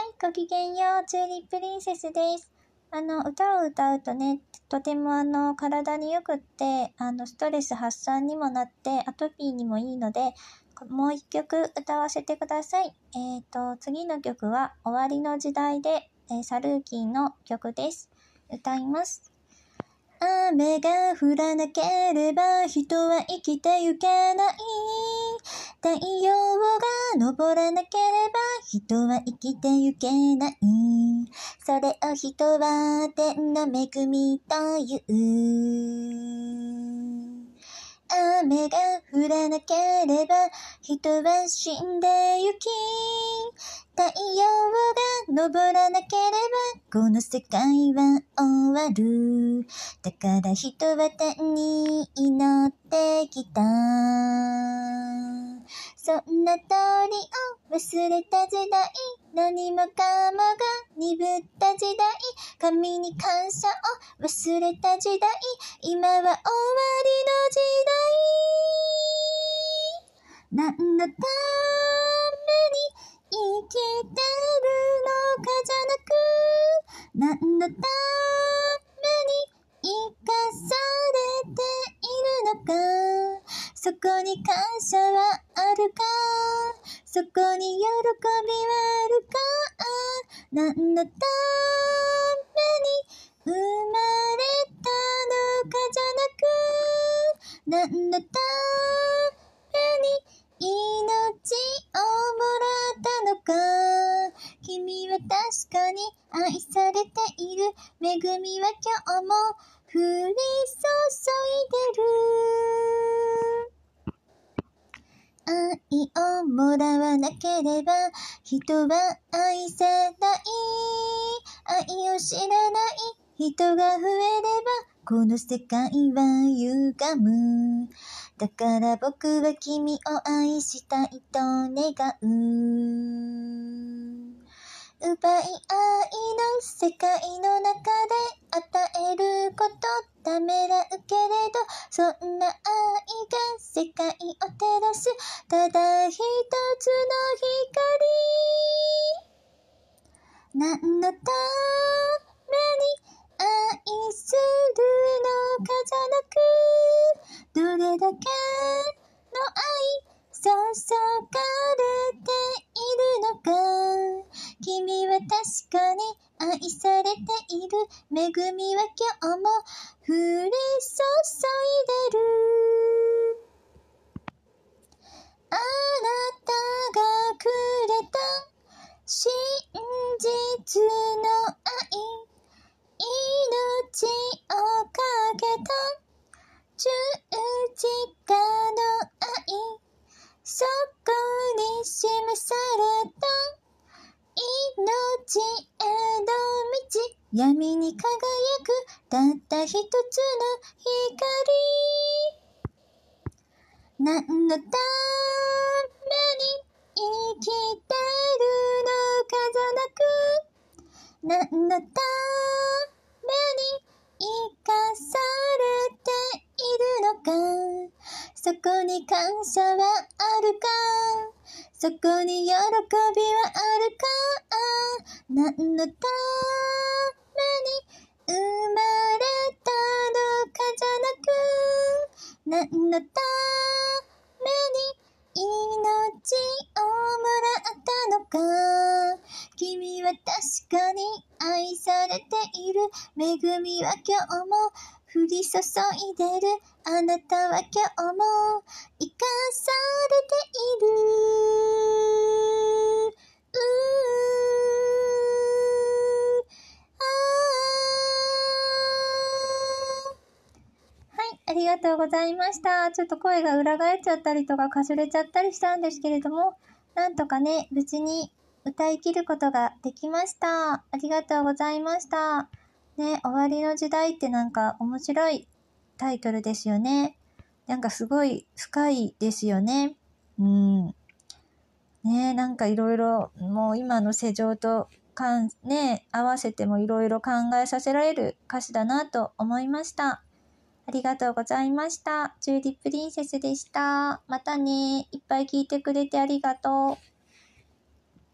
はい、ごきげんよう、チューリップリンセスです。あの、歌を歌うとね、とてもあの、体によくって、あの、ストレス発散にもなって、アトピーにもいいので、もう一曲歌わせてください。えっ、ー、と、次の曲は、終わりの時代で、えー、サルーキーの曲です。歌います。雨が降らなければ人は生きてゆけない。太陽登らなければ人は生きてゆけない。それを人は天の恵みという。雨が降らなければ人は死んでゆき。太陽が昇らなければこの世界は終わる。だから人は天に祈ってきた。そんな通りを忘れた時代何もかもが鈍った時代神に感謝を忘れた時代今は終わりの時代何のために生きてるのかじゃなく何のために生かされているのかそこに感謝はあるかそこに喜びはあるか何のために生まれたのかじゃなく何のために命をもらったのか君は確かに愛されている恵みは今日も降りもらわなければ人は愛せない愛を知らない人が増えればこの世界は歪むだから僕は君を愛したいと願う奪い合いの世界の中で与えることためらうけれどそんな愛世界を照らすただ一つの光何のために愛するのかじゃなくどれだけの愛注がれているのか君は確かに愛されている恵みは今日も降り注いでるあなたがくれた真実の愛命をかけた十字架の愛そこに示された命への道闇に輝くたった一つの光何のためるのゃなく何のために生かされているのかそこに感謝はあるかそこに喜びはあるか何のために生まれたのかじゃなく何のために命をらったのか君は確かに愛されている恵みは今日も降り注いでるあなたは今日も生かされているありがとうございました。ちょっと声が裏返っちゃったりとか、かすれちゃったりしたんですけれども、なんとかね、無事に歌い切ることができました。ありがとうございました。ね、終わりの時代ってなんか面白いタイトルですよね。なんかすごい深いですよね。うん。ねなんかいろいろ、もう今の世情とかん、ね、合わせてもいろいろ考えさせられる歌詞だなと思いました。ありがとうございました。チューリップリンセスでした。またね。いっぱい聞いてくれてありがとう。